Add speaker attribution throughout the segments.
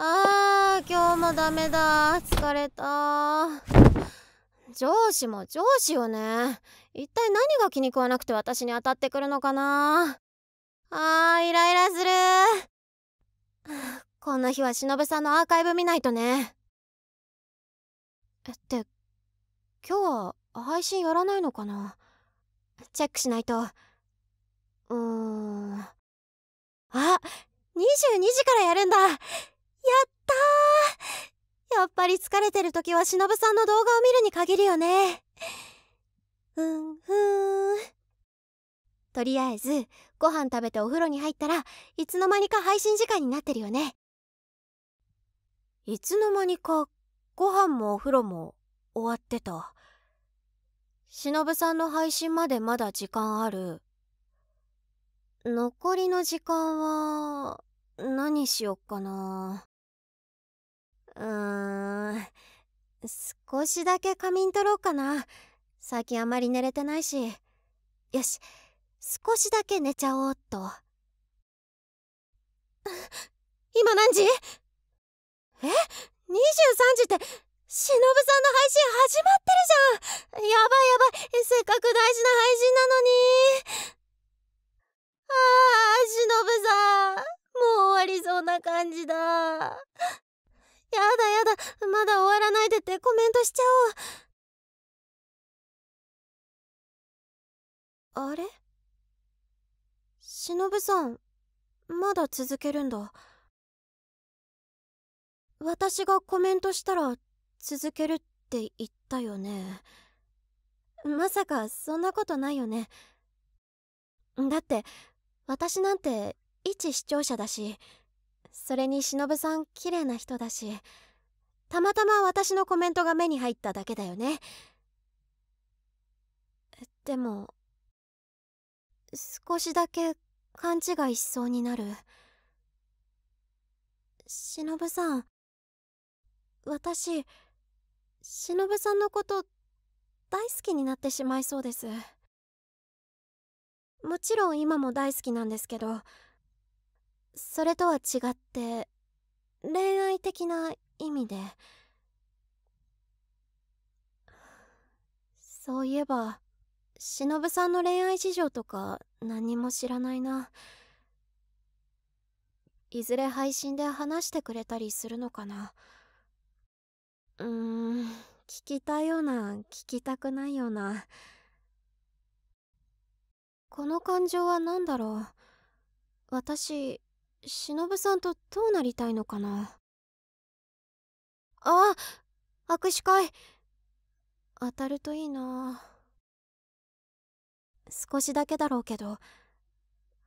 Speaker 1: あー、今日もダメだ。疲れた。上司も上司よね。一体何が気に食わなくて私に当たってくるのかな。あー、イライラする。こんな日は忍さんのアーカイブ見ないとね。って、今日は配信やらないのかなチェックしないと。うーん。あ、22時からやるんだやっぱり疲れてる時はしのぶさんの動画を見るに限るよね。ふんふん。とりあえず、ご飯食べてお風呂に入ったらいつの間にか配信時間になってるよね。いつの間にかご飯もお風呂も終わってた。しのぶさんの配信までまだ時間ある。残りの時間は、何しよっかな。うーん少しだけ仮眠取ろうかな最近あまり寝れてないしよし少しだけ寝ちゃおうっと 今何時え23時ってしのぶさんの配信始まってるじゃんやばいやばい忍さんまだ続けるんだ私がコメントしたら続けるって言ったよねまさかそんなことないよねだって私なんて一視聴者だしそれに忍さん綺麗な人だしたまたま私のコメントが目に入っただけだよねでも少しだけ勘違いしそうになるしのぶさん私ぶさんのこと大好きになってしまいそうですもちろん今も大好きなんですけどそれとは違って恋愛的な意味でそういえば忍さんの恋愛事情とか何も知らないな。いずれ配信で話してくれたりするのかな。うーん、聞きたいような、聞きたくないような。この感情は何だろう。私、忍さんとどうなりたいのかな。ああ握手会当たるといいな少しだけだろうけど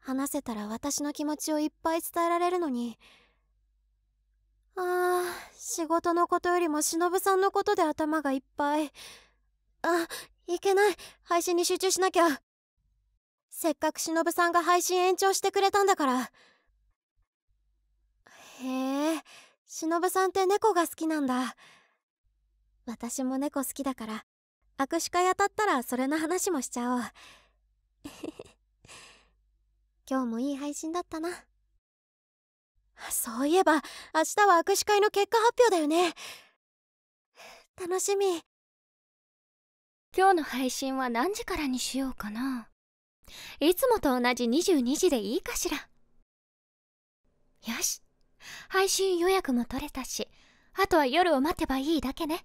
Speaker 1: 話せたら私の気持ちをいっぱい伝えられるのにああ仕事のことよりも忍さんのことで頭がいっぱいあいけない配信に集中しなきゃせっかく忍さんが配信延長してくれたんだからへえ忍さんって猫が好きなんだ私も猫好きだから握手会当たったらそれの話もしちゃおう 今日もいい配信だったな。そういえば、明日は握手会の結果発表だよね。楽
Speaker 2: しみ。今日の配信は何時からにしようかな。いつもと同じ22時でいいかしら。よし。配信予約も取れたし、あとは夜を待てばいいだけね。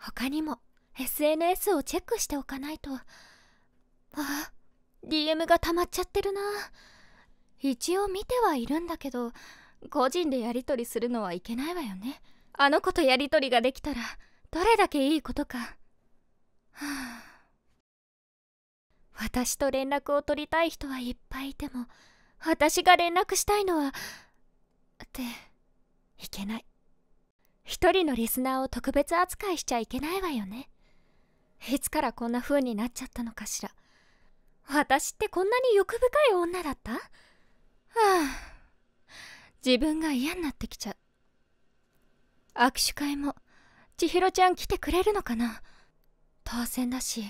Speaker 2: 他にも SNS をチェックしておかないと。DM が溜まっちゃってるな一応見てはいるんだけど個人でやり取りするのはいけないわよねあの子とやり取りができたらどれだけいいことか、はあ、私と連絡を取りたい人はいっぱいいても私が連絡したいのはっていけない一人のリスナーを特別扱いしちゃいけないわよねいつからこんな風になっちゃったのかしら私ってこんなに欲深い女だったはあ自分が嫌になってきちゃう握手会も千尋ちゃん来てくれるのかな当選だし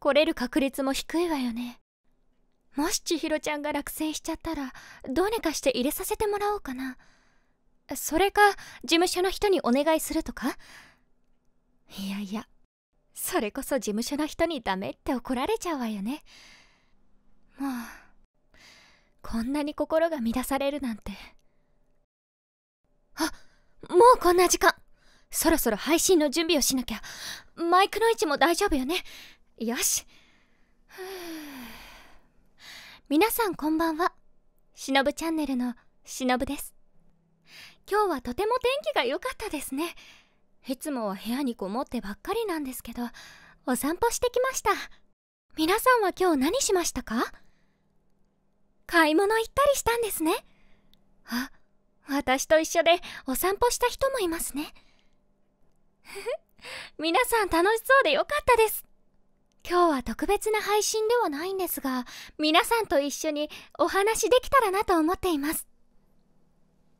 Speaker 2: 来れる確率も低いわよねもし千尋ちゃんが落選しちゃったらどうにかして入れさせてもらおうかなそれか事務所の人にお願いするとかいやいやそれこそ事務所の人にダメって怒られちゃうわよねはあ、こんなに心が乱されるなんてあもうこんな時間そろそろ配信の準備をしなきゃマイクの位置も大丈夫よねよし 皆さんこんばんはしのぶチャンネルのしのぶです今日はとても天気が良かったですねいつもは部屋にこもってばっかりなんですけどお散歩してきました皆さんは今日何しましたか買い物行ったりしたんですねあ私と一緒でお散歩した人もいますね 皆さん楽しそうでよかったです今日は特別な配信ではないんですが皆さんと一緒にお話できたらなと思っています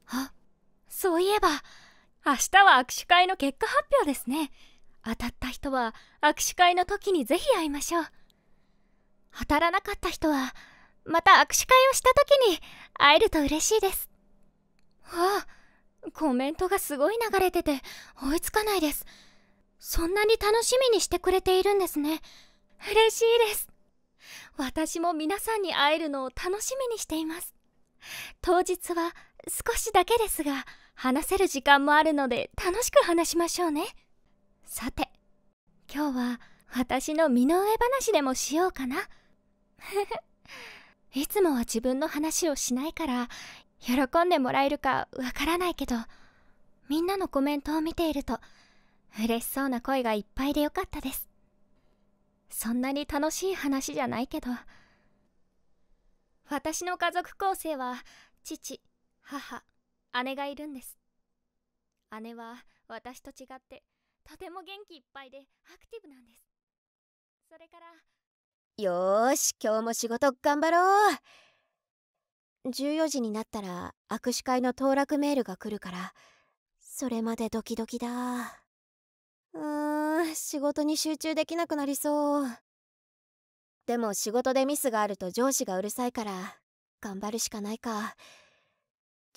Speaker 2: あそういえば明日は握手会の結果発表ですね当たった人は握手会の時にぜひ会いましょう当たらなかった人はまた握手会をした時に会えると嬉しいです。ああ、コメントがすごい流れてて追いつかないです。そんなに楽しみにしてくれているんですね。嬉しいです。私も皆さんに会えるのを楽しみにしています。当日は少しだけですが、話せる時間もあるので楽しく話しましょうね。さて、今日は私の身の上話でもしようかな。いつもは自分の話をしないから喜んでもらえるかわからないけどみんなのコメントを見ていると嬉しそうな声がいっぱいでよかったですそんなに楽しい話じゃないけど私の家族構成は父母姉がいるんです姉は私と違ってとても元気いっぱいでアクティブなんですそれから
Speaker 1: よーし今日も仕事頑張ろう14時になったら握手会の当落メールが来るからそれまでドキドキだうーん仕事に集中できなくなりそうでも仕事でミスがあると上司がうるさいから頑張るしかないか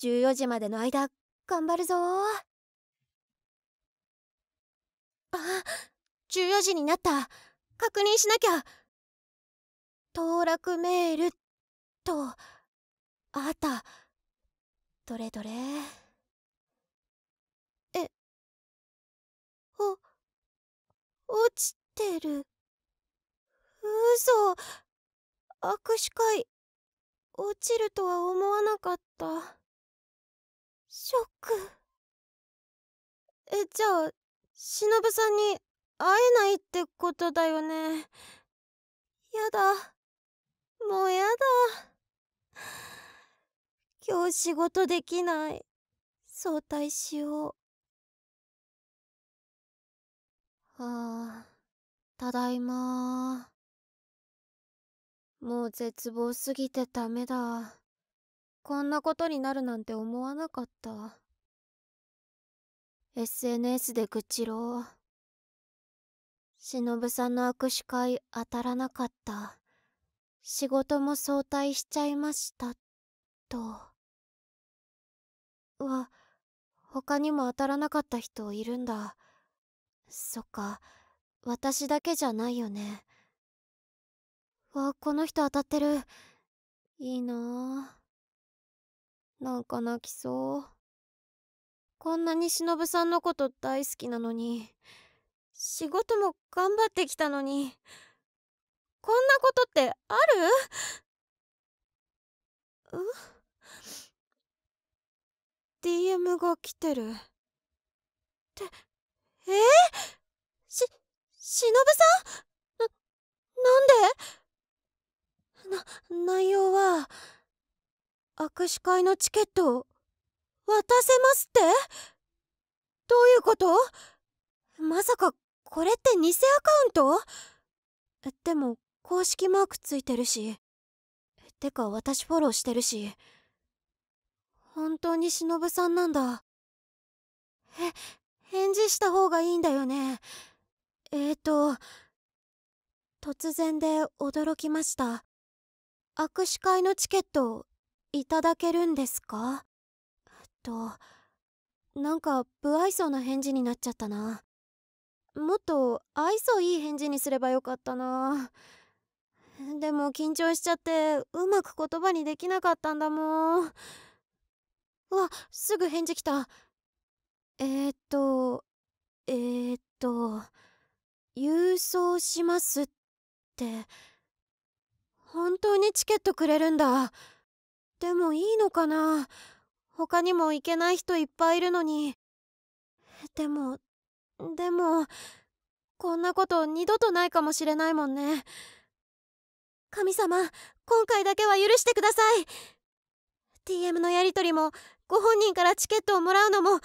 Speaker 1: 14時までの間頑張るぞあ14時になった確認しなきゃ当落メールとあったどれどれえお落ちてる嘘握手会落ちるとは思わなかったショックえじゃあしぶさんに会えないってことだよねやだ。もうやだ今日仕事できない早退しようはあただいまもう絶望すぎてダメだこんなことになるなんて思わなかった SNS で愚痴ろう忍さんの握手会当たらなかった仕事も早退しちゃいましたとは他にも当たらなかった人いるんだそっか私だけじゃないよねわこの人当たってるいいなぁなんか泣きそうこんなに忍さんのこと大好きなのに仕事も頑張ってきたのに。こんなことってあるう ?DM が来てる。って、えー、し、しのぶさんな、なんでな、内容は、握手会のチケットを渡せますってどういうことまさかこれって偽アカウントでも公式マークついてるしてか私フォローしてるし本当に忍さんなんだえ返事した方がいいんだよねえーと突然で驚きました握手会のチケットいただけるんですかとなんか不愛想な返事になっちゃったなもっと愛想いい返事にすればよかったなでも緊張しちゃってうまく言葉にできなかったんだもんわすぐ返事来たえー、っとえー、っと郵送しますって本当にチケットくれるんだでもいいのかな他にも行けない人いっぱいいるのにでもでもこんなこと二度とないかもしれないもんね。神様今回だけは許してください t m のやり取りもご本人からチケットをもらうのも今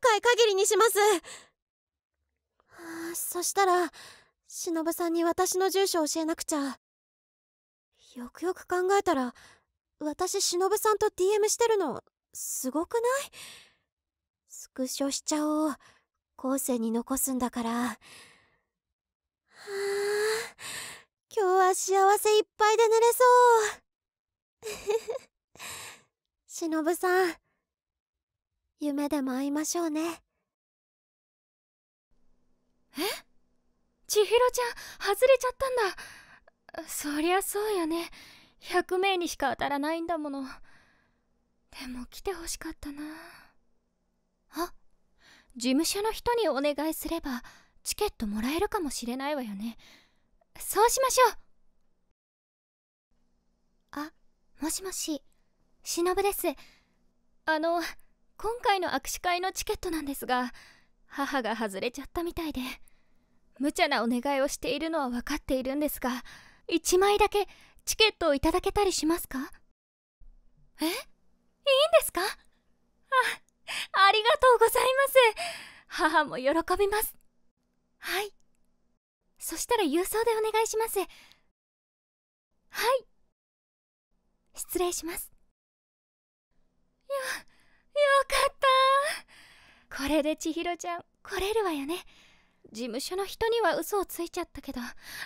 Speaker 1: 回限りにします、はあ、そしたら忍さんに私の住所を教えなくちゃよくよく考えたら私忍さんと t m してるのすごくないスクショしちゃおう後世に残すんだから。幸せいっぱいで寝れそう。しのぶさん、夢でも会いましょうね。
Speaker 2: え千尋ちゃん、外れちゃったんだ。そりゃそうよね。100名にしか当たらないんだもの。でも来てほしかったな。あ事務所の人にお願いすれば、チケットもらえるかもしれないわよね。そうしましょうもしもししのぶですあの今回の握手会のチケットなんですが母が外れちゃったみたいで無茶なお願いをしているのは分かっているんですが1枚だけチケットをいただけたりしますかえいいんですかあありがとうございます母も喜びますはいそしたら郵送でお願いしますはい失礼しますよよかったこれで千尋ちゃん来れるわよね事務所の人には嘘をついちゃったけど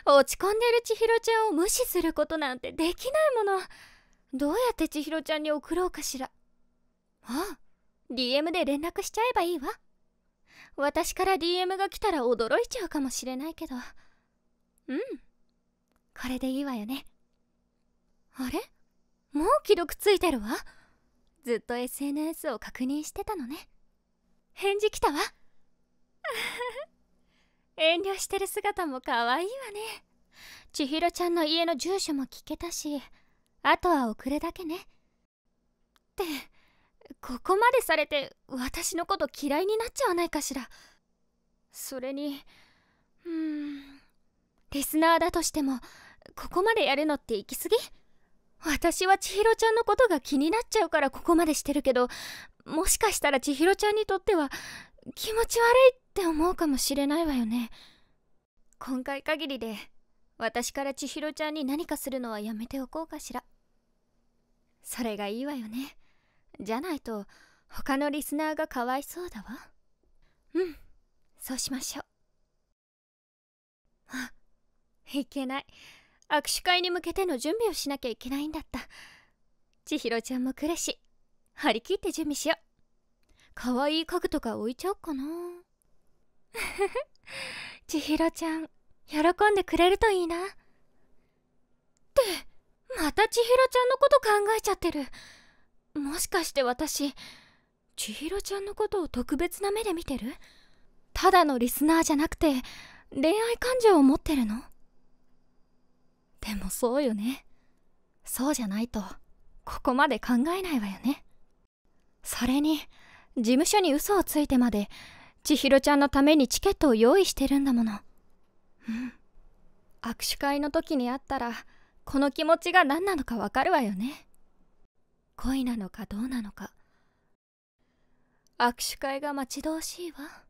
Speaker 2: 落ち込んでる千尋ちゃんを無視することなんてできないものどうやって千尋ちゃんに送ろうかしらあ DM で連絡しちゃえばいいわ私から DM が来たら驚いちゃうかもしれないけどうんこれでいいわよねあれもう既読ついてるわずっと SNS を確認してたのね返事来たわ 遠慮してる姿も可愛いわね千尋ちゃんの家の住所も聞けたしあとは遅れだけねってここまでされて私のこと嫌いになっちゃわないかしらそれにうーんリスナーだとしてもここまでやるのって行き過ぎ私は千尋ちゃんのことが気になっちゃうからここまでしてるけどもしかしたら千尋ちゃんにとっては気持ち悪いって思うかもしれないわよね今回限りで私から千尋ちゃんに何かするのはやめておこうかしらそれがいいわよねじゃないと他のリスナーがかわいそうだわうんそうしましょうあいけない握手会に向けての準備をしなきゃいけないんだった千尋ちゃんも来るし張り切って準備しよう可愛い家具とか置いちゃおっかな 千尋ちゃん喜んでくれるといいなってまた千尋ちゃんのこと考えちゃってるもしかして私千尋ちゃんのことを特別な目で見てるただのリスナーじゃなくて恋愛感情を持ってるのでもそうよねそうじゃないとここまで考えないわよねそれに事務所に嘘をついてまで千尋ちゃんのためにチケットを用意してるんだものうん握手会の時に会ったらこの気持ちが何なのかわかるわよね恋なのかどうなのか握手会が待ち遠しいわ。